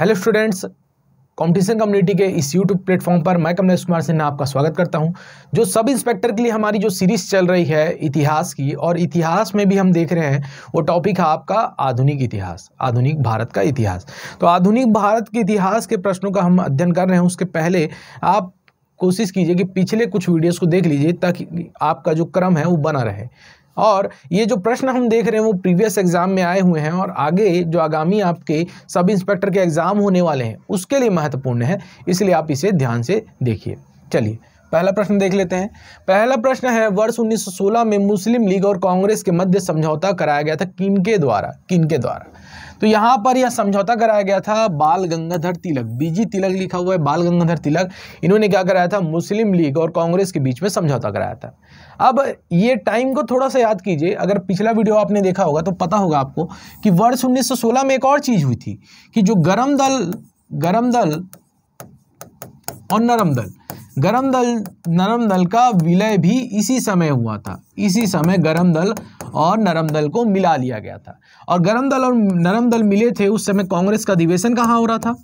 hello students competition community के इस YouTube platform पर मैं कमलेश कुमार सिन्हा आपका स्वागत करता हूं जो सब इंस्पेक्टर के लिए हमारी जो सीरीज चल रही है इतिहास की और इतिहास में भी हम देख रहे हैं वो टॉपिक है आपका आधुनिक इतिहास आधुनिक भारत का इतिहास तो आधुनिक भारत के इतिहास के प्रश्नों का हम अध्ययन कर रहे हैं उसके पहले आप कोशिश कीजिए कि पिछले कुछ वीडियोज़ को देख लीजिए ताकि आपका जो क्रम है वो बना रहे और ये जो प्रश्न हम देख रहे हैं वो प्रीवियस एग्जाम में आए हुए हैं और आगे जो आगामी आपके सब इंस्पेक्टर के एग्जाम होने वाले हैं उसके लिए महत्वपूर्ण है इसलिए आप इसे ध्यान से देखिए चलिए पहला प्रश्न देख लेते हैं पहला प्रश्न है वर्ष 1916 में मुस्लिम लीग और कांग्रेस के मध्य समझौता कराया गया था किनके द्वारा किनके द्वारा तो यहाँ पर यह समझौता कराया गया था बाल गंगाधर तिलक बीजी तिलक लिखा हुआ है बाल गंगाधर तिलक इन्होंने क्या कराया था मुस्लिम लीग और कांग्रेस के बीच में समझौता कराया था अब ये टाइम को थोड़ा सा याद कीजिए अगर पिछला वीडियो आपने देखा होगा तो पता होगा आपको कि वर्ष उन्नीस में एक और चीज़ हुई थी कि जो गर्म दल गर्म दल और नरम दल गरम दल नरम दल का विलय भी इसी समय हुआ था इसी समय गरम दल और नरम दल को मिला लिया गया था और गरम दल और नरम दल मिले थे उस समय कांग्रेस का अधिवेशन कहाँ हो रहा था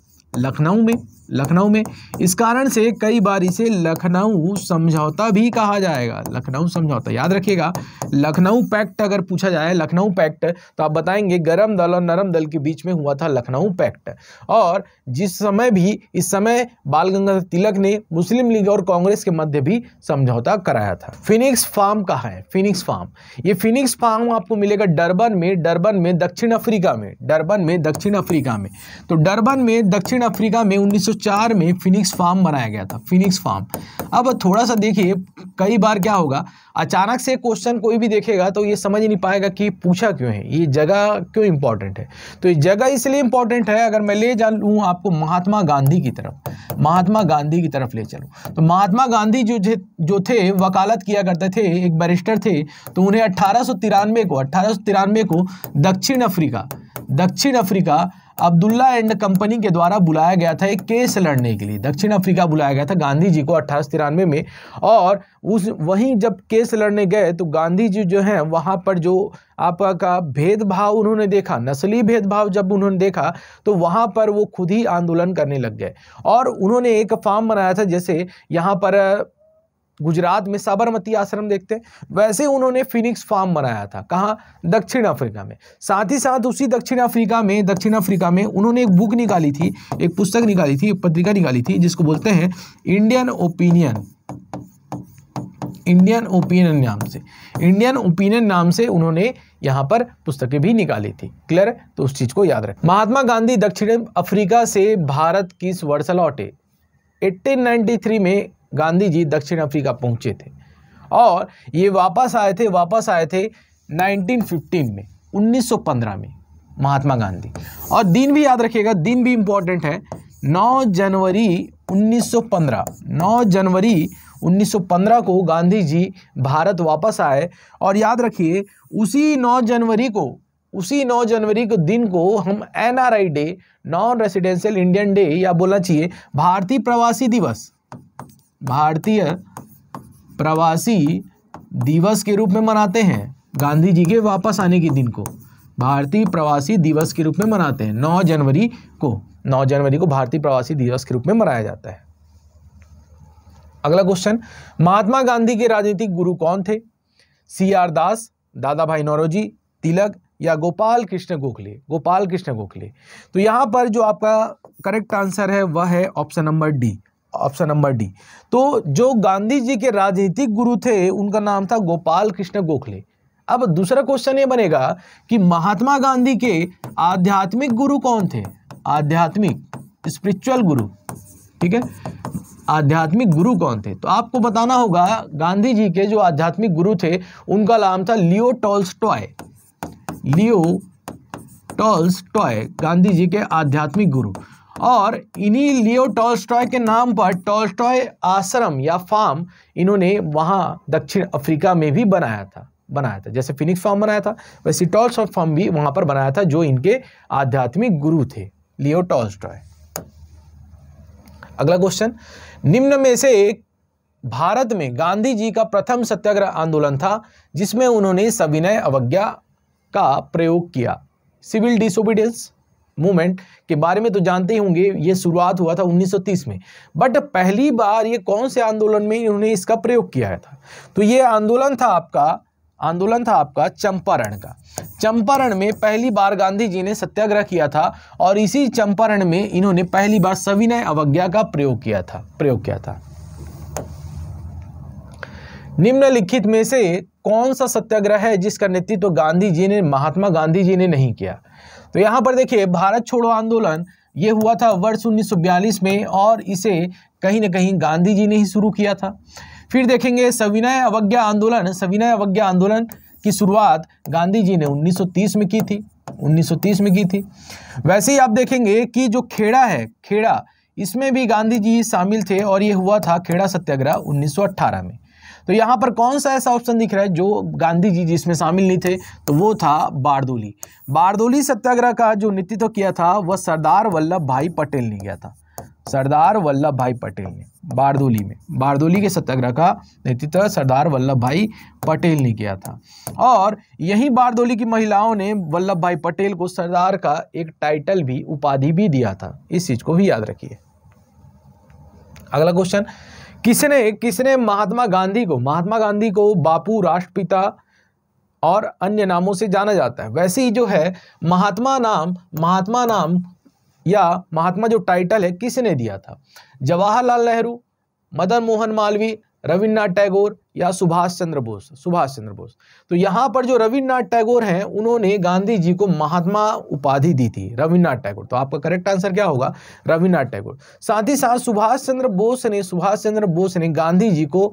लखनऊ में लखनऊ में इस कारण से कई बार इसे लखनऊ समझौता भी कहा जाएगा लखनऊ समझौता याद रखिएगा लखनऊ पैक्ट अगर पूछा जाए लखनऊ पैक्ट तो आप बताएंगे गर्म दल और नरम दल के बीच में हुआ था लखनऊ पैक्ट और जिस समय भी इस समय बाल गंगाधर तिलक ने मुस्लिम लीग और कांग्रेस के मध्य भी समझौता कराया था फिनिक्स फार्म कहा है फिनिक्स फार्म ये फिनिक्स फार्म आपको मिलेगा डरबन में डरबन में दक्षिण अफ्रीका में डरबन में दक्षिण अफ्रीका में तो डरबन में दक्षिण अफ्रीका में उन्नीस 1904 में फिनिक्स फार्म बनाया गया था फिनिक्स फार्म अब थोड़ा सा देखिए कई बार क्या होगा अचानक से क्वेश्चन कोई भी देखेगा तो ये समझ नहीं पाएगा कि पूछा क्यों है ये जगह क्यों इंपॉर्टेंट है तो ये जगह इसलिए इंपॉर्टेंट है अगर मैं ले जा लूँ आपको महात्मा गांधी की तरफ महात्मा गांधी की तरफ ले चलूँ तो महात्मा गांधी जो जो थे वकालत किया करते थे एक बैरिस्टर थे तो उन्हें अट्ठारह को अट्ठारह को दक्षिण अफ्रीका दक्षिण अफ्रीका अब्दुल्ला एंड कंपनी के द्वारा बुलाया गया था एक केस लड़ने के लिए दक्षिण अफ्रीका बुलाया गया था गांधी जी को अट्ठारह तिरानवे में और उस वहीं जब केस लड़ने गए तो गांधी जी जो हैं वहाँ पर जो आपका भेदभाव उन्होंने देखा नस्ली भेदभाव जब उन्होंने देखा तो वहाँ पर वो खुद ही आंदोलन करने लग गए और उन्होंने एक फार्म बनाया था जैसे यहाँ पर गुजरात में साबरमती आश्रम देखते हैं वैसे उन्होंने फिनिक्स फार्म बनाया था कहाँ दक्षिण अफ्रीका में साथ ही साथ उसी दक्षिण अफ्रीका में दक्षिण अफ्रीका में उन्होंने एक बुक निकाली थी एक पुस्तक निकाली थी एक पत्रिका निकाली थी जिसको बोलते हैं इंडियन ओपिनियन इंडियन ओपिनियन नाम से इंडियन ओपिनियन नाम से उन्होंने यहाँ पर पुस्तकें भी निकाली थी क्लियर तो उस चीज़ को याद रखें महात्मा गांधी दक्षिण अफ्रीका से भारत किस वर्ष लौटे 1893 में गांधी जी दक्षिण अफ्रीका पहुंचे थे और ये वापस आए थे वापस आए थे 1915 में 1915 में महात्मा गांधी और दिन भी याद रखिएगा दिन भी इम्पोर्टेंट है 9 जनवरी 1915 9 जनवरी 1915 को गांधी जी भारत वापस आए और याद रखिए उसी 9 जनवरी को उसी 9 जनवरी को दिन को हम एन day non residential Indian day या बोलना चाहिए भारतीय प्रवासी दिवस भारतीय प्रवासी दिवस के रूप में मनाते हैं गांधी जी के वापस आने के दिन को भारतीय प्रवासी दिवस के रूप में मनाते हैं नौ जनवरी को नौ जनवरी को भारतीय प्रवासी दिवस के रूप में मनाया जाता है अगला क्वेश्चन महात्मा गांधी के राजनीतिक गुरु कौन थे सी आर दास दादा भाई नौरोजी तिलक या गोपाल कृष्ण गोखले गोपाल कृष्ण गोखले तो यहां पर जो आपका करेक्ट आंसर है वह है option number D option number D तो जो गांधी जी के राजनीतिक गुरु थे उनका नाम था गोपाल कृष्ण गोखले अब दूसरा क्वेश्चन ये बनेगा कि महात्मा गांधी के आध्यात्मिक गुरु कौन थे आध्यात्मिक स्पिरिचुअल गुरु ठीक है आध्यात्मिक गुरु कौन थे तो आपको बताना होगा गांधी जी के जो आध्यात्मिक गुरु थे उनका नाम था Leo Tolstoy Leo Tolstoy Gandhi ji के आध्यात्मिक गुरु और इन्हीं लियो टॉल्स्टॉय के नाम पर टॉल्स्टॉय आश्रम या फार्म इन्होंने वहाँ दक्षिण अफ्रीका में भी बनाया था बनाया था जैसे फिनिक्स फार्म बनाया था वैसे टॉल्स्टॉय फार्म भी वहाँ पर बनाया था जो इनके आध्यात्मिक गुरु थे लियो टॉल्स्टॉय अगला क्वेश्चन निम्न में से एक भारत में गांधी जी का प्रथम सत्याग्रह आंदोलन था जिसमें उन्होंने सविनय अवज्ञा का प्रयोग किया सिविल डिसोबीडियंस मूवमेंट के बारे में तो जानते ही होंगे ये शुरुआत हुआ था 1930 में बट पहली बार ये कौन से आंदोलन में इन्होंने इसका प्रयोग किया था तो ये आंदोलन था आपका आंदोलन था आपका चंपारण का चंपारण में पहली बार गांधी जी ने सत्याग्रह किया था और इसी चंपारण में इन्होंने पहली बार सविनय अवज्ञा का प्रयोग किया था प्रयोग किया था निम्नलिखित में से कौन सा सत्याग्रह है जिसका नेतृत्व तो गांधी जी ने महात्मा गांधी जी ने नहीं किया तो यहाँ पर देखिए भारत छोड़ो आंदोलन ये हुआ था वर्ष 1942 में और इसे कहीं ना कहीं गांधी जी ने ही शुरू किया था फिर देखेंगे सविनय अवज्ञा आंदोलन सविनय अवज्ञा आंदोलन की शुरुआत गांधी जी ने 1930 में की थी 1930 में की थी वैसे ही आप देखेंगे कि जो खेड़ा है खेड़ा इसमें भी गांधी जी शामिल थे और ये हुआ था खेड़ा सत्याग्रह उन्नीस में तो यहाँ पर कौन सा ऐसा ऑप्शन दिख रहा है जो गांधी जी जिसमें शामिल नहीं थे तो वो था बारदोली बारदोली सत्याग्रह का जो नेतृत्व किया था वह सरदार वल्लभ भाई पटेल ने किया था सरदार वल्लभ भाई पटेल ने बारदोली में बारदोली के सत्याग्रह का नेतृत्व सरदार वल्लभ भाई पटेल ने किया था और यही बारदोली की महिलाओं ने वल्लभ भाई पटेल को सरदार का एक टाइटल भी उपाधि भी दिया था इस चीज़ को भी याद रखिए अगला क्वेश्चन किसने किसने महात्मा गांधी को महात्मा गांधी को बापू राष्ट्रपिता और अन्य नामों से जाना जाता है वैसे ही जो है महात्मा नाम महात्मा नाम या महात्मा जो टाइटल है किसने दिया था जवाहरलाल नेहरू मदन मोहन मालवीय रविन्द्रनाथ टैगोर या सुभाष चंद्र बोस सुभाष चंद्र बोस तो यहाँ पर जो रविन्द्रनाथ टैगोर हैं उन्होंने गांधी जी को महात्मा उपाधि दी थी रविन्द्रनाथ टैगोर तो आपका करेक्ट आंसर क्या होगा रविन्द्रनाथ टैगोर साथ ही साथ सुभाष चंद्र बोस ने सुभाष चंद्र बोस ने गांधी जी को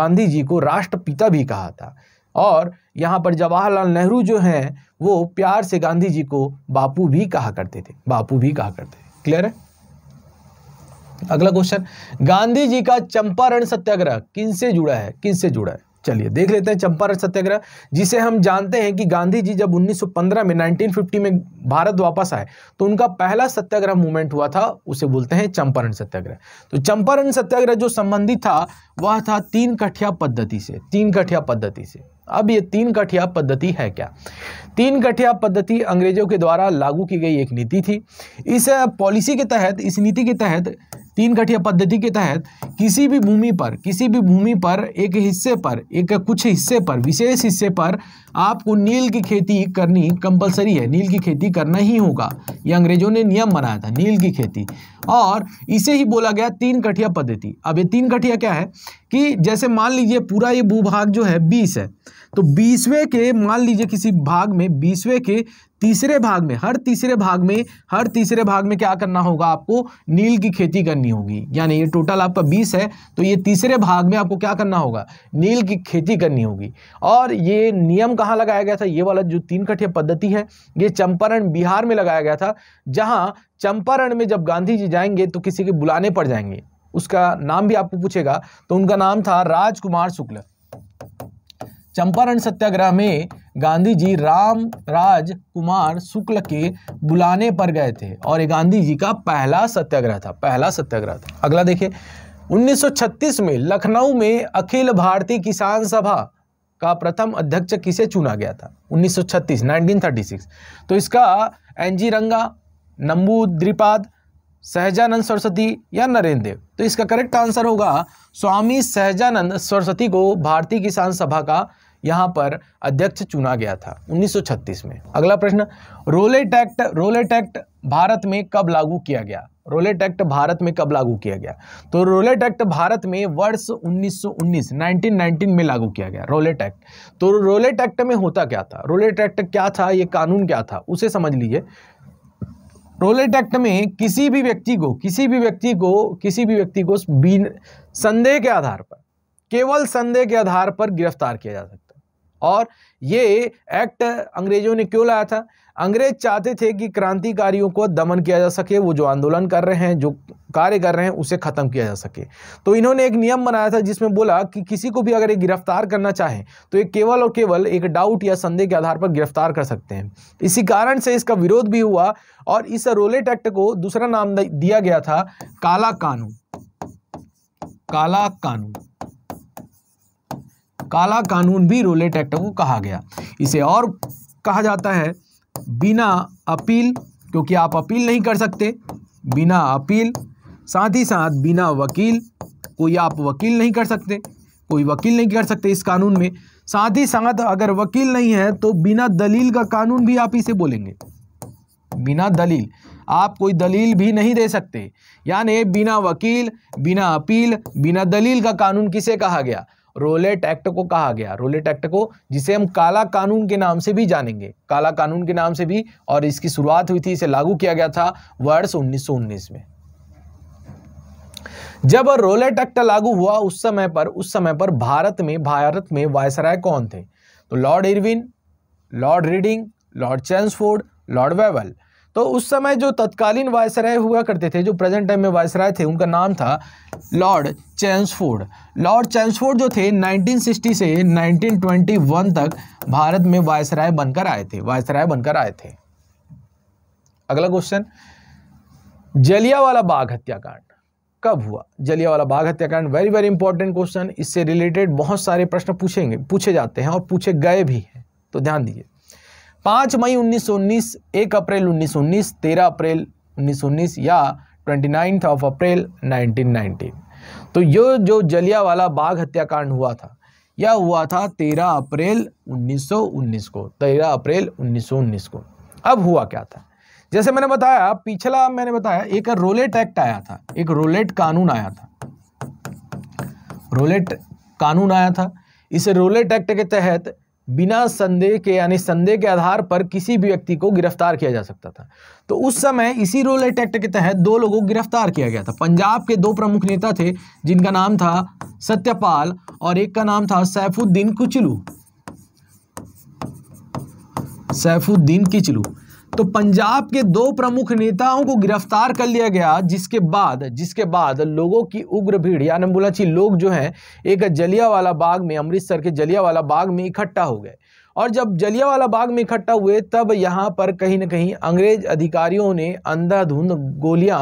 गांधी जी को राष्ट्रपिता भी कहा था और यहाँ पर जवाहरलाल नेहरू जो हैं वो प्यार से गांधी जी को बापू भी कहा करते थे बापू भी कहा करते थे क्लियर है अगला क्वेश्चन गांधी जी का चंपारण सत्याग्रह किन से जुड़ा है किन से जुड़ा है चलिए देख लेते हैं चंपारण सत्याग्रह जिसे हम जानते हैं कि गांधी जी जब 1915 में 1950 में भारत वापस आए तो उनका पहला सत्याग्रह मूवमेंट हुआ था उसे बोलते हैं चंपारण सत्याग्रह तो चंपारण सत्याग्रह जो संबंधित था वह था तीन कठिया पद्धति से तीन कठिया पद्धति से अब ये तीन कठिया पद्धति है क्या तीन कठिया पद्धति अंग्रेजों के द्वारा लागू की गई एक नीति थी इस पॉलिसी के तहत इस नीति के तहत तीन कठिया पद्धति के तहत किसी भी भूमि पर किसी भी भूमि पर एक हिस्से पर एक कुछ हिस्से पर विशेष हिस्से पर आपको नील की खेती करनी कंपलसरी है नील की खेती करना ही होगा ये अंग्रेजों ने नियम बनाया था नील की खेती और इसे ही बोला गया तीन कठिया पद्धति अब ये तीन कठिया क्या है कि जैसे मान लीजिए पूरा ये भूभाग जो है बीस है तो बीसवें के मान लीजिए किसी भाग में बीसवें के तीसरे भाग में हर तीसरे भाग में हर तीसरे भाग में क्या करना होगा आपको नील की खेती करनी होगी यानी ये टोटल आपका बीस है तो ये तीसरे भाग में आपको क्या करना होगा नील की खेती करनी होगी और ये नियम कहाँ लगाया गया था ये वाला जो तीन कठे पद्धति है ये चंपारण बिहार में लगाया गया था जहाँ चंपारण में जब गांधी जी जाएंगे तो किसी के बुलाने पर जाएंगे उसका नाम भी आपको पूछेगा तो उनका नाम था राजकुमार शुक्ल चंपारण सत्याग्रह में गांधी जी राम राज कुमार शुक्ल के बुलाने पर गए थे और ये गांधी जी का पहला सत्याग्रह था पहला सत्याग्रह था अगला देखिए 1936 में लखनऊ में अखिल भारतीय किसान सभा का प्रथम अध्यक्ष किसे चुना गया था 1936 1936 तो इसका एनजी रंगा नंबू द्रिपाद सहजानंद सरस्वती या नरेंद्र देव तो इसका करेक्ट आंसर होगा स्वामी सहजानंद सरस्वती को भारतीय किसान सभा का यहाँ पर अध्यक्ष चुना गया था 1936 में अगला प्रश्न Rowlatt Act Rowlatt Act Bharat में कब लागू किया गया रोलेट एक्ट भारत में कब लागू किया गया तो रोलेट एक्ट भारत में वर्ष 1919 1919 में लागू किया गया रोलेट एक्ट तो रोलेट एक्ट में होता क्या था रोलेट एक्ट क्या था ये कानून क्या था उसे समझ लीजिए रोलेट एक्ट में किसी भी व्यक्ति को किसी भी व्यक्ति को किसी भी व्यक्ति को संदेह के आधार पर केवल संदेह के आधार पर गिरफ्तार किया जा सकता है और ये एक्ट अंग्रेजों ने क्यों लाया था अंग्रेज चाहते थे कि क्रांतिकारियों को दमन किया जा सके वो जो आंदोलन कर रहे हैं जो कार्य कर रहे हैं उसे ख़त्म किया जा सके तो इन्होंने एक नियम बनाया था जिसमें बोला कि किसी को भी अगर ये गिरफ्तार करना चाहे तो ये केवल और केवल एक डाउट या संदेह के आधार पर गिरफ्तार कर सकते हैं इसी कारण से इसका विरोध भी हुआ और इस रोलेट एक्ट को दूसरा नाम दिया गया था काला कानून काला कानून काला कानून भी रोलेट एक्ट को कहा गया इसे और कहा जाता है बिना अपील क्योंकि आप अपील नहीं कर सकते बिना अपील साथ ही साथ बिना वकील कोई आप वकील नहीं कर सकते कोई वकील नहीं कर सकते इस कानून में साथ ही साथ अगर वकील नहीं है तो बिना दलील का कानून भी आप इसे बोलेंगे बिना दलील आप कोई दलील भी नहीं दे सकते यानी बिना वकील बिना अपील बिना दलील का कानून किसे कहा गया रोलेट एक्ट को कहा गया रोलेट एक्ट को जिसे हम काला कानून के नाम से भी जानेंगे काला कानून के नाम से भी और इसकी शुरुआत हुई थी इसे लागू किया गया था वर्ष 1919 में जब रोलेट एक्ट लागू हुआ उस समय पर उस समय पर भारत में भारत में वायसराय कौन थे तो Lord Irwin Lord Reading Lord Chelmsford Lord Wavell तो उस समय जो तत्कालीन वायसराय हुआ करते थे जो प्रेजेंट टाइम में वायसराय थे उनका नाम था लॉर्ड चैंसफोर्ड लॉर्ड चैंसफोर्ड जो थे 1960 से 1921 तक भारत में वायसराय बनकर आए थे वायसराय बनकर आए थे अगला क्वेश्चन जलियावाला बाग हत्याकांड कब हुआ जलियावाला बाग हत्याकांड वेरी वेरी इंपॉर्टेंट क्वेश्चन इससे रिलेटेड बहुत सारे प्रश्न पूछेंगे पूछे जाते हैं और पूछे गए भी हैं तो ध्यान दीजिए पाँच मई 1919, एक अप्रैल 1919, तेरह अप्रैल 1919 या 29 ऑफ अप्रैल 1919 तो ये जो वाला बाघ हत्याकांड हुआ था यह हुआ था 13 अप्रैल 1919 को 13 अप्रैल 1919 को अब हुआ क्या था जैसे मैंने बताया पिछला मैंने बताया एक रोलेट एक्ट आया था एक रोलेट कानून आया था रोलेट कानून आया था इस रोलेट एक्ट के तहत बिना संदेह के यानी संदेह के आधार पर किसी भी व्यक्ति को गिरफ्तार किया जा सकता था तो उस समय इसी रोल एक्ट के तहत दो लोगों को गिरफ्तार किया गया था पंजाब के दो प्रमुख नेता थे जिनका नाम था सत्यपाल और एक का नाम था सैफुद्दीन कुचलू सैफुद्दीन किचलू तो पंजाब के दो प्रमुख नेताओं को गिरफ्तार कर लिया गया जिसके बाद जिसके बाद लोगों की उग्र भीड़ या ची लोग जो हैं एक जलियावाला बाग में अमृतसर के जलियावाला बाग में इकट्ठा हो गए और जब जलियावाला बाग में इकट्ठा हुए तब यहाँ पर कहीं ना कहीं अंग्रेज अधिकारियों ने अंधाधुंध गोलियां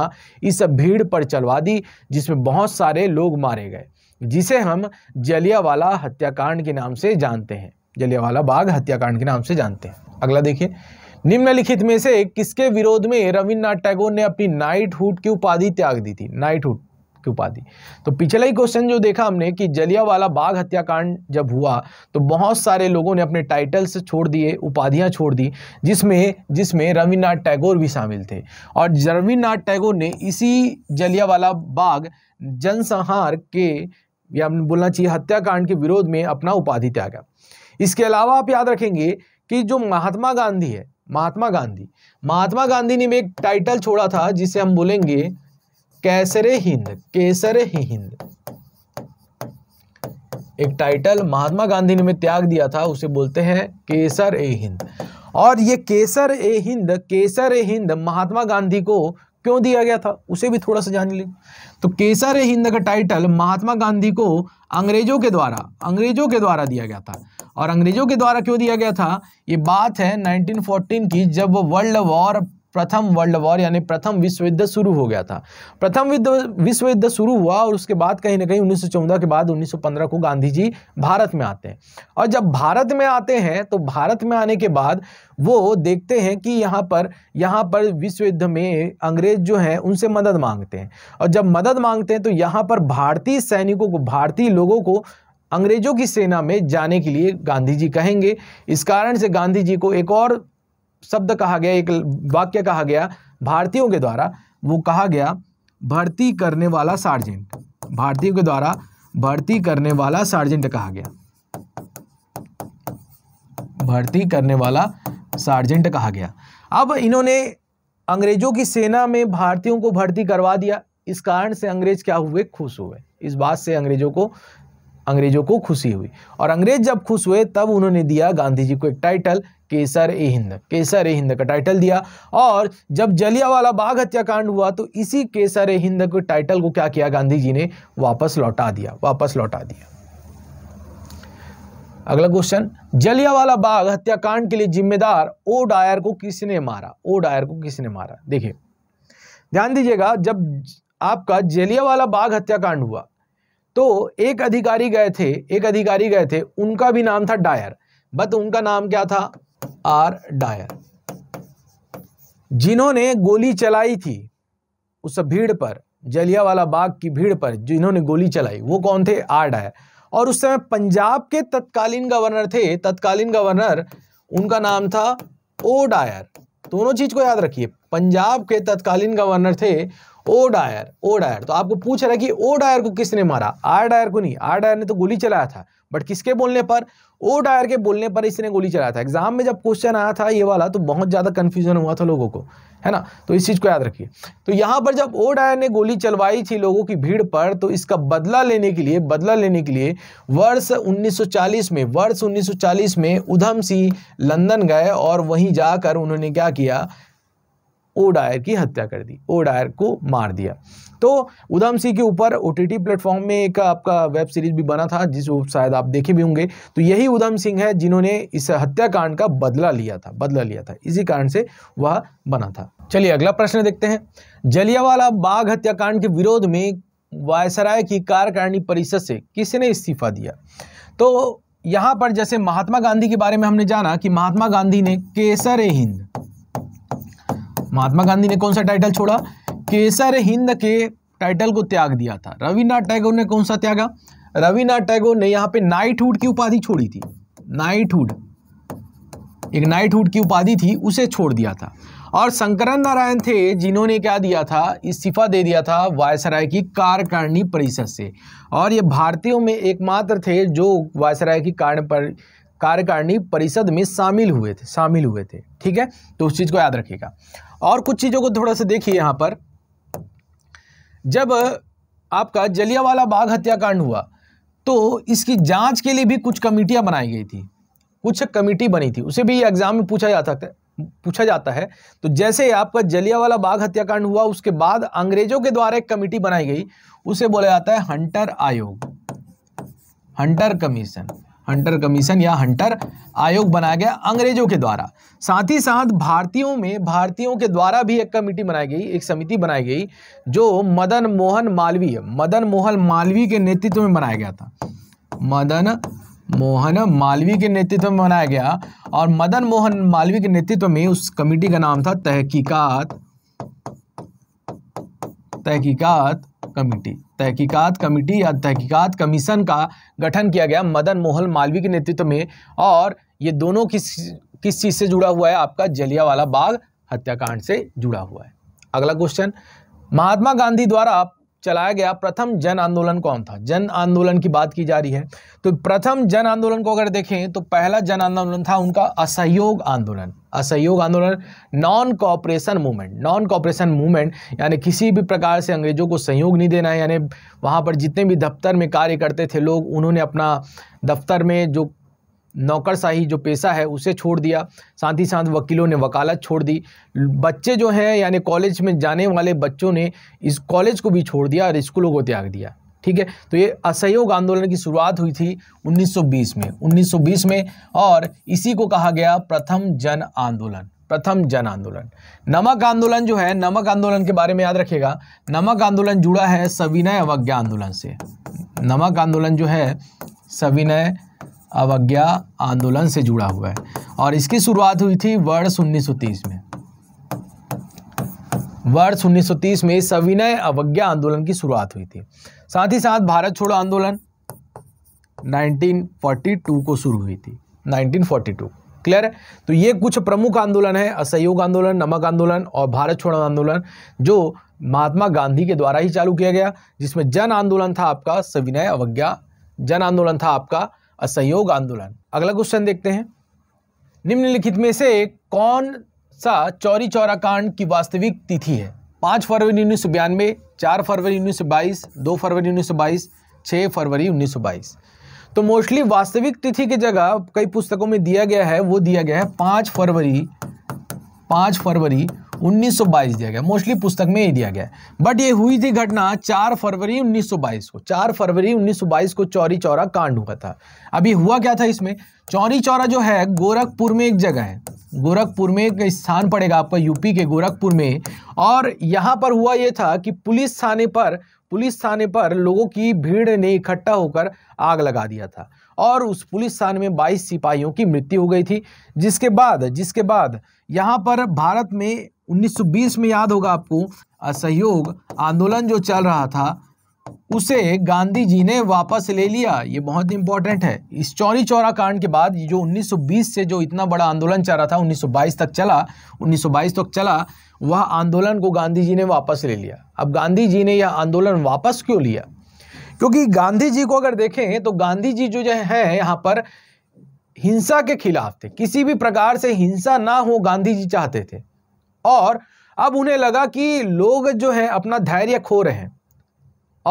इस भीड़ पर चलवा दी जिसमें बहुत सारे लोग मारे गए जिसे हम जलियावाला हत्याकांड के नाम से जानते हैं जलियावाला बाग हत्याकांड के नाम से जानते हैं अगला देखिए निम्नलिखित में से किसके विरोध में रविन्द्रनाथ टैगोर ने अपनी नाइटहुड की उपाधि त्याग दी थी नाइटहुड की उपाधि तो पिछला ही क्वेश्चन जो देखा हमने कि जलियावाला बाग हत्याकांड जब हुआ तो बहुत सारे लोगों ने अपने टाइटल्स छोड़ दिए उपाधियां छोड़ दी जिसमें जिसमें रविन्द्रनाथ टैगोर भी शामिल थे और रविन्द्रनाथ टैगोर ने इसी जलियावाला बाग जनसंहार के या बोलना चाहिए हत्याकांड के विरोध में अपना उपाधि त्यागा इसके अलावा आप याद रखेंगे कि जो महात्मा गांधी है महात्मा गांधी महात्मा गांधी ने भी एक टाइटल छोड़ा था जिसे हम बोलेंगे कैसरे हिंद केसरे ही हिंद एक टाइटल महात्मा गांधी ने त्याग दिया था उसे बोलते हैं केसर ए हिंद और ये केसर ए हिंद केसर ए हिंद महात्मा गांधी को क्यों दिया गया था उसे भी थोड़ा सा जान लें तो केसर ए हिंद का टाइटल महात्मा गांधी को अंग्रेजों के द्वारा अंग्रेजों के द्वारा दिया गया था और अंग्रेजों के द्वारा क्यों दिया गया था ये बात है 1914 की जब वर्ल्ड वॉर प्रथम वर्ल्ड वॉर यानी प्रथम विश्व युद्ध शुरू हो गया था प्रथम विश्व युद्ध शुरू हुआ और उसके बाद कहीं ना कहीं 1914 के बाद 1915 को गांधी जी भारत में आते हैं और जब भारत में आते हैं तो भारत में आने के बाद वो देखते हैं कि यहाँ पर यहाँ पर विश्व युद्ध में अंग्रेज जो हैं उनसे मदद मांगते हैं और जब मदद मांगते हैं तो यहाँ पर भारतीय सैनिकों को भारतीय लोगों को अंग्रेजों की सेना में जाने के लिए गांधी जी कहेंगे इस कारण से गांधी जी को एक और शब्द कहा गया एक वाक्य कहा गया भारतीयों के द्वारा वो कहा गया भर्ती करने वाला सार्जेंट भारतीयों के द्वारा भर्ती करने वाला सार्जेंट कहा गया भर्ती करने वाला सार्जेंट कहा गया अब इन्होंने अंग्रेजों की सेना में भारतीयों को भर्ती करवा दिया इस कारण से अंग्रेज क्या हुए खुश हुए इस बात से अंग्रेजों को अंग्रेजों को खुशी हुई और अंग्रेज जब खुश हुए तब उन्होंने दिया गांधी जी को एक टाइटल केसर ए हिंद केसर ए हिंद का टाइटल दिया और जब जलियावाला बाग हत्याकांड हुआ तो इसी केसर ए हिंद के टाइटल को क्या किया गांधी जी ने वापस लौटा दिया वापस लौटा दिया अगला क्वेश्चन जलियावाला बाग हत्याकांड के लिए जिम्मेदार ओ डायर को किसने मारा ओ डायर को किसने मारा देखिए ध्यान दीजिएगा जब आपका जलियावाला बाग हत्याकांड हुआ तो एक अधिकारी गए थे एक अधिकारी गए थे उनका भी नाम था डायर बट उनका नाम क्या था आर डायर जिन्होंने गोली चलाई थी उस भीड़ पर जलियावाला बाग की भीड़ पर जिन्होंने गोली चलाई वो कौन थे आर डायर और उस समय पंजाब के तत्कालीन गवर्नर थे तत्कालीन गवर्नर उनका नाम था ओ डायर दोनों चीज को याद रखिए पंजाब के तत्कालीन गवर्नर थे ओ डायर ओ डायर तो आपको पूछ रहा है कि ओ डायर को किसने मारा आर डायर को नहीं आर डायर ने तो गोली चलाया था बट किसके बोलने पर ओ डायर के बोलने पर इसने गोली चलाया था एग्जाम में जब क्वेश्चन आया था ये वाला तो बहुत ज़्यादा कन्फ्यूजन हुआ था लोगों को है ना तो इस चीज़ को याद रखिए तो यहाँ पर जब ओ डायर ने गोली चलवाई थी लोगों की भीड़ पर तो इसका बदला लेने के लिए बदला लेने के लिए वर्ष 1940 में वर्ष 1940 में उधम सिंह लंदन गए और वहीं जाकर उन्होंने क्या किया ओडायर की हत्या कर दी ओडायर को मार दिया तो उधम सिंह के ऊपर ओ टी प्लेटफॉर्म में एक आपका वेब सीरीज भी बना था जिस शायद आप देखे भी होंगे तो यही उधम सिंह है जिन्होंने इस हत्याकांड का बदला लिया था बदला लिया था इसी कारण से वह बना था चलिए अगला प्रश्न देखते हैं जलियावाला बाघ हत्याकांड के विरोध में वायसराय की कार्यकारिणी परिषद से किसने इस्तीफा दिया तो यहाँ पर जैसे महात्मा गांधी के बारे में हमने जाना कि महात्मा गांधी ने केसर हिंद महात्मा गांधी ने कौन सा टाइटल छोड़ा केसर हिंद के टाइटल को त्याग दिया था रविनाथ टैगोर ने कौन सा त्यागा रविनाथ टैगोर ने यहाँ पे नाइटहुड की उपाधि छोड़ी थी नाइटहुड एक नाइटहुड की उपाधि थी उसे छोड़ दिया था और शंकरन नारायण थे जिन्होंने क्या दिया था इस्तीफा दे दिया था वायसराय की कार्यकारिणी परिषद से और ये भारतीयों में एकमात्र थे जो वायसराय की कार्य पर कार्यकारिणी परिषद में शामिल हुए थे शामिल हुए थे ठीक है तो उस चीज़ को याद रखिएगा और कुछ चीज़ों को थोड़ा सा देखिए यहाँ पर जब आपका जलियावाला बाग हत्याकांड हुआ तो इसकी जांच के लिए भी कुछ कमेटियां बनाई गई थी कुछ कमेटी बनी थी उसे भी एग्जाम में पूछा जाता था पूछा जाता है तो जैसे आपका जलियावाला बाग हत्याकांड हुआ उसके बाद अंग्रेजों के द्वारा एक कमेटी बनाई गई उसे बोला जाता है हंटर आयोग हंटर कमीशन हंटर कमीशन या हंटर आयोग बनाया गया अंग्रेजों के द्वारा साथ ही साथ भारतीयों में भारतीयों के द्वारा भी एक कमेटी बनाई गई एक समिति बनाई गई जो मदन मोहन मालवीय मदन मोहन मालवीय के नेतृत्व में बनाया गया था मदन मोहन मालवी के नेतृत्व में बनाया गया और मदन मोहन मालवी के नेतृत्व में उस कमेटी का नाम था तहकीकात तहकीकात कमेटी तहकीकात कमेटी या तहकीकात कमीशन का गठन किया गया मदन मोहन मालवीय के नेतृत्व में और ये दोनों किस किस चीज़ से जुड़ा हुआ है आपका जलियावाला बाग हत्याकांड से जुड़ा हुआ है अगला क्वेश्चन महात्मा गांधी द्वारा चलाया गया प्रथम जन आंदोलन कौन था जन आंदोलन की बात की जा रही है तो प्रथम जन आंदोलन को अगर देखें तो पहला जन आंदोलन था उनका असहयोग आंदोलन असहयोग आंदोलन non cooperation movement non cooperation movement यानी किसी भी प्रकार से अंग्रेजों को सहयोग नहीं देना है यानी वहाँ पर जितने भी दफ्तर में कार्य करते थे लोग उन्होंने अपना दफ्तर में जो नौकरशाही जो पेशा है उसे छोड़ दिया साथ ही साथ वकीलों ने वकालत छोड़ दी बच्चे जो हैं यानी कॉलेज में जाने वाले बच्चों ने इस कॉलेज को भी छोड़ दिया और स्कूलों को त्याग दिया ठीक है तो ये असहयोग आंदोलन की शुरुआत हुई थी 1920 में 1920 में और इसी को कहा गया प्रथम जन आंदोलन प्रथम जन आंदोलन नमक आंदोलन जो है नमक आंदोलन के बारे में याद रखिएगा नमक आंदोलन जुड़ा है सविनय अवज्ञा आंदोलन से नमक आंदोलन जो है सविनय अवज्ञा आंदोलन से जुड़ा हुआ है और इसकी शुरुआत हुई थी वर्ष 1930 में वर्ष 1930 में सविनय अवज्ञा आंदोलन की शुरुआत हुई थी साथ ही साथ भारत छोड़ो आंदोलन 1942 को शुरू हुई थी 1942 क्लियर है तो ये कुछ प्रमुख आंदोलन है असहयोग आंदोलन नमक आंदोलन और भारत छोड़ो आंदोलन जो महात्मा गांधी के द्वारा ही चालू किया गया जिसमें जन आंदोलन था आपका सविनय अवज्ञा जन आंदोलन था आपका असहयोग आंदोलन अगला क्वेश्चन देखते हैं निम्नलिखित में से कौन सा चौरी चौरा कांड की वास्तविक तिथि है पाँच फरवरी उन्नीस सौ बयानवे चार फरवरी उन्नीस सौ बाईस दो फरवरी उन्नीस सौ बाईस छः फरवरी उन्नीस सौ बाईस तो मोस्टली वास्तविक तिथि की जगह कई पुस्तकों में दिया गया है वो दिया गया है पाँच फरवरी पाँच फरवरी 1922 दिया गया मोस्टली पुस्तक में ही दिया गया बट ये हुई थी घटना चार फरवरी 1922 को चार फरवरी 1922 को चौरी चौरा कांड हुआ था अभी हुआ क्या था इसमें चौरी चौरा जो है गोरखपुर में एक जगह है गोरखपुर में एक स्थान पड़ेगा आपका यूपी के गोरखपुर में और यहाँ पर हुआ ये था कि पुलिस थाने पर पुलिस थाने पर लोगों की भीड़ ने इकट्ठा होकर आग लगा दिया था और उस पुलिस थाने में 22 सिपाहियों की मृत्यु हो गई थी जिसके बाद जिसके बाद यहाँ पर भारत में 1920 में याद होगा आपको असहयोग आंदोलन जो चल रहा था उसे गांधी जी ने वापस ले लिया ये बहुत इंपॉर्टेंट है इस चौरी चौरा कांड के बाद जो 1920 से जो इतना बड़ा आंदोलन चल रहा था 1922 तक चला 1922 तक चला वह आंदोलन को गांधी जी ने वापस ले लिया अब गांधी जी ने यह आंदोलन वापस क्यों लिया क्योंकि गांधी जी को अगर देखें तो गांधी जी जो है यहाँ पर हिंसा के खिलाफ थे किसी भी प्रकार से हिंसा ना हो गांधी जी चाहते थे और अब उन्हें लगा कि लोग जो है अपना धैर्य खो रहे हैं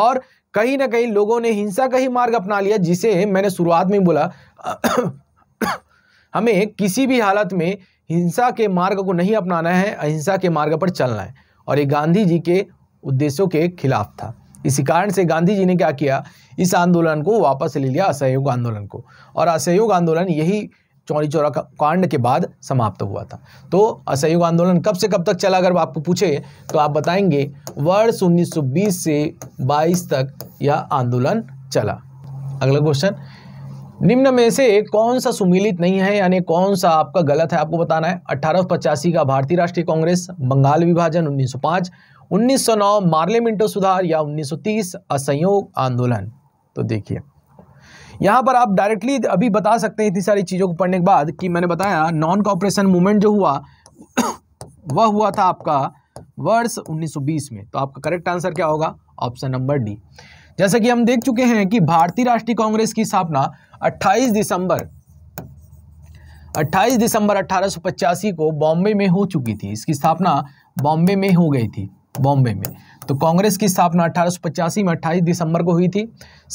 और कहीं ना कहीं लोगों ने हिंसा का ही मार्ग अपना लिया जिसे मैंने शुरुआत में बोला हमें किसी भी हालत में हिंसा के मार्ग को नहीं अपनाना है अहिंसा के मार्ग पर चलना है और ये गांधी जी के उद्देश्यों के खिलाफ था इसी कारण से गांधी जी ने क्या किया इस आंदोलन को वापस ले लिया असहयोग आंदोलन को और असहयोग आंदोलन यही चौरी चौरा कांड के बाद समाप्त हुआ था तो असहयोग आंदोलन कब से कब तक चला अगर आपको पूछे तो आप बताएंगे वर्ष 1920 से 22 तक यह आंदोलन चला अगला क्वेश्चन निम्न में से कौन सा सुमिलित नहीं है यानी कौन सा आपका गलत है आपको बताना है अठारह का भारतीय राष्ट्रीय कांग्रेस बंगाल विभाजन 1905 1909 मार्ले मिंटो सुधार या 1930 असहयोग आंदोलन तो देखिए यहां पर आप डायरेक्टली अभी बता सकते हैं इतनी सारी चीज़ों को पढ़ने के बाद कि मैंने बताया नॉन कॉपरेशन मूवमेंट जो हुआ वह हुआ था आपका वर्ष 1920 में तो आपका करेक्ट आंसर क्या होगा ऑप्शन नंबर डी जैसा कि हम देख चुके हैं कि भारतीय राष्ट्रीय कांग्रेस की स्थापना 28 दिसंबर 28 दिसंबर अठारह को बॉम्बे में हो चुकी थी इसकी स्थापना बॉम्बे में हो गई थी बॉम्बे में तो कांग्रेस की स्थापना अठारह में 28 दिसंबर को हुई थी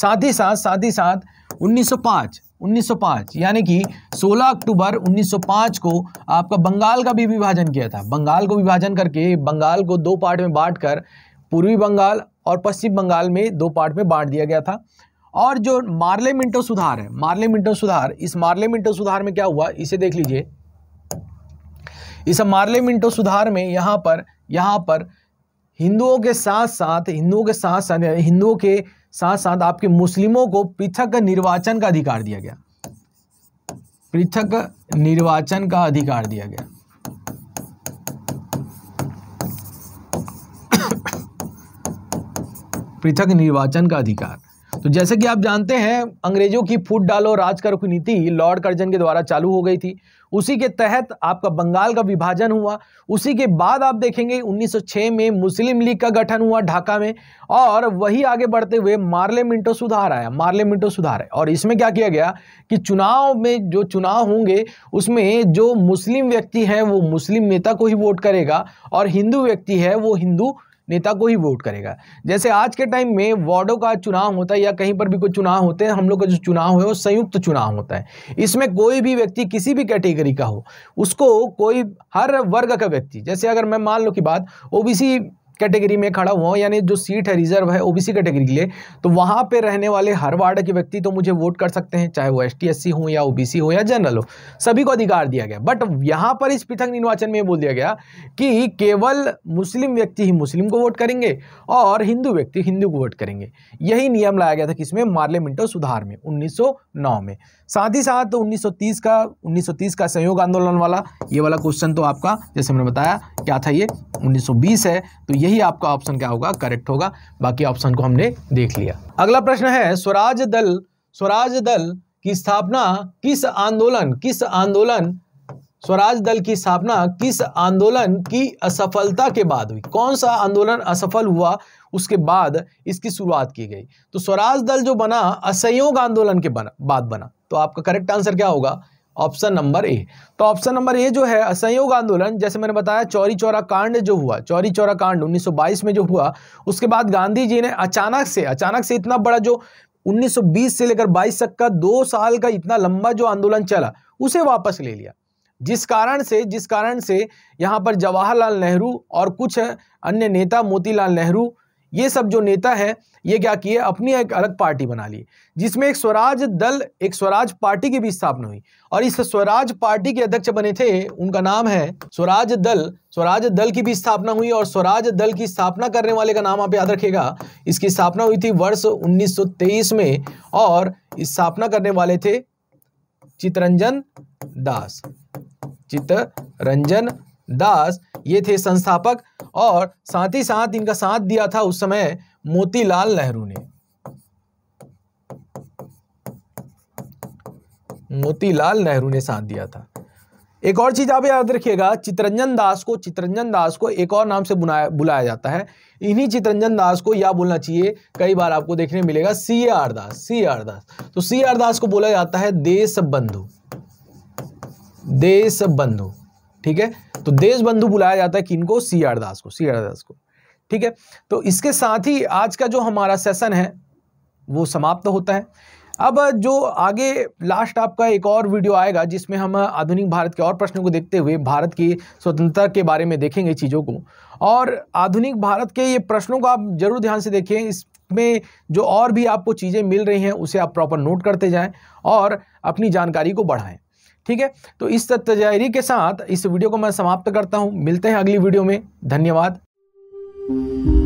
साथ ही साथ साथ ही साथ 1905 1905 यानी कि 16 अक्टूबर 1905 को आपका बंगाल का भी विभाजन किया था बंगाल को विभाजन करके बंगाल को दो पार्ट में बांटकर पूर्वी बंगाल और पश्चिम बंगाल में दो पार्ट में बांट दिया गया था और जो मार्ले मिंटो सुधार है मार्ले मिंटो सुधार इस मार्ले मिंटो सुधार में क्या हुआ इसे देख लीजिए इस मार्ले मिंटो सुधार में यहाँ पर यहाँ पर हिंदुओं के साथ साथ हिंदुओं के साथ साथ हिंदुओं के साथ साथ आपके मुस्लिमों को पृथक निर्वाचन का अधिकार दिया गया पृथक निर्वाचन का अधिकार दिया गया पृथक निर्वाचन का अधिकार तो जैसे कि आप जानते हैं अंग्रेजों की फूट डालो राज कर नीति लॉर्ड कर्जन के द्वारा चालू हो गई थी उसी के तहत आपका बंगाल का विभाजन हुआ उसी के बाद आप देखेंगे 1906 में मुस्लिम लीग का गठन हुआ ढाका में और वही आगे बढ़ते हुए मार्ले मिंटो सुधार आया मार्ले मिंटो सुधार है और इसमें क्या किया गया कि चुनाव में जो चुनाव होंगे उसमें जो मुस्लिम व्यक्ति है वो मुस्लिम नेता को ही वोट करेगा और हिंदू व्यक्ति है वो हिंदू नेता को ही वोट करेगा जैसे आज के टाइम में वार्डों का चुनाव होता है या कहीं पर भी कोई चुनाव होते हैं हम लोग का जो चुनाव है वो संयुक्त चुनाव होता है इसमें कोई भी व्यक्ति किसी भी कैटेगरी का हो उसको कोई हर वर्ग का व्यक्ति जैसे अगर मैं मान लो कि बात ओबीसी कैटेगरी में खड़ा हुआ हूँ यानी जो सीट है रिजर्व है ओबीसी कैटेगरी के लिए तो वहाँ पे रहने वाले हर वार्ड के व्यक्ति तो मुझे वोट कर सकते हैं चाहे वो एस टी एस सी हो या ओबीसी हो या जनरल हो सभी को अधिकार दिया गया बट यहाँ पर इस पृथक निर्वाचन में बोल दिया गया कि केवल मुस्लिम व्यक्ति ही मुस्लिम को वोट करेंगे और हिंदू व्यक्ति हिंदू को वोट करेंगे यही नियम लाया गया था किसमें मार्लियामेंटो सुधार में उन्नीस में साथ ही साथ 1930 का 1930 का संयोग आंदोलन वाला ये वाला क्वेश्चन तो आपका जैसे मैंने बताया क्या था ये 1920 है तो यही आपका ऑप्शन क्या होगा करेक्ट होगा बाकी ऑप्शन को हमने देख लिया अगला प्रश्न है स्वराज दल स्वराज दल की स्थापना किस आंदोलन किस आंदोलन स्वराज दल की स्थापना किस आंदोलन की असफलता के बाद हुई कौन सा आंदोलन असफल हुआ उसके बाद इसकी शुरुआत की गई तो स्वराज दल जो बना असहयोग आंदोलन के बना बाद बना तो आपका करेक्ट आंसर क्या होगा ऑप्शन नंबर ए तो ऑप्शन नंबर ए जो है असहयोग आंदोलन जैसे मैंने बताया चौरी चौरा कांड जो हुआ चौरी चौरा कांड 1922 में जो हुआ उसके बाद गांधी जी ने अचानक से अचानक से इतना बड़ा जो 1920 से लेकर 22 तक का दो साल का इतना लंबा जो आंदोलन चला उसे वापस ले लिया जिस कारण से जिस कारण से यहाँ पर जवाहरलाल नेहरू और कुछ अन्य नेता मोतीलाल नेहरू ये सब जो नेता है ये क्या किए अपनी एक अलग पार्टी बना ली जिसमें एक स्वराज दल एक स्वराज पार्टी की भी स्थापना हुई और इस स्वराज पार्टी के अध्यक्ष बने थे उनका नाम है स्वराज दल स्वराज दल की भी स्थापना हुई और स्वराज दल की स्थापना करने वाले का नाम आप याद रखेगा इसकी स्थापना हुई थी वर्ष 1923 में और स्थापना करने वाले थे चितरंजन दास चितरंजन दास ये थे संस्थापक और साथ ही साथ इनका साथ दिया था उस समय मोतीलाल नेहरू ने मोतीलाल नेहरू ने साथ दिया था एक और चीज आप याद रखिएगा चित्रंजन दास को चित्रंजन दास को एक और नाम से बुलाया बुलाया जाता है इन्हीं चित्रंजन दास को या बोलना चाहिए कई बार आपको देखने मिलेगा सी आर दास सी आर दास तो सी आर दास को बोला जाता है देश बंधु देश बंधु ठीक है तो देश बंधु बुलाया जाता है किनको सी आर दास को सी आर दास को ठीक है तो इसके साथ ही आज का जो हमारा सेशन है वो समाप्त होता है अब जो आगे लास्ट आपका एक और वीडियो आएगा जिसमें हम आधुनिक भारत के और प्रश्नों को देखते हुए भारत की स्वतंत्रता के बारे में देखेंगे चीज़ों को और आधुनिक भारत के ये प्रश्नों को आप जरूर ध्यान से देखें इसमें जो और भी आपको चीज़ें मिल रही हैं उसे आप प्रॉपर नोट करते जाएं और अपनी जानकारी को बढ़ाएं ठीक है तो इस तैयारी के साथ इस वीडियो को मैं समाप्त करता हूँ मिलते हैं अगली वीडियो में धन्यवाद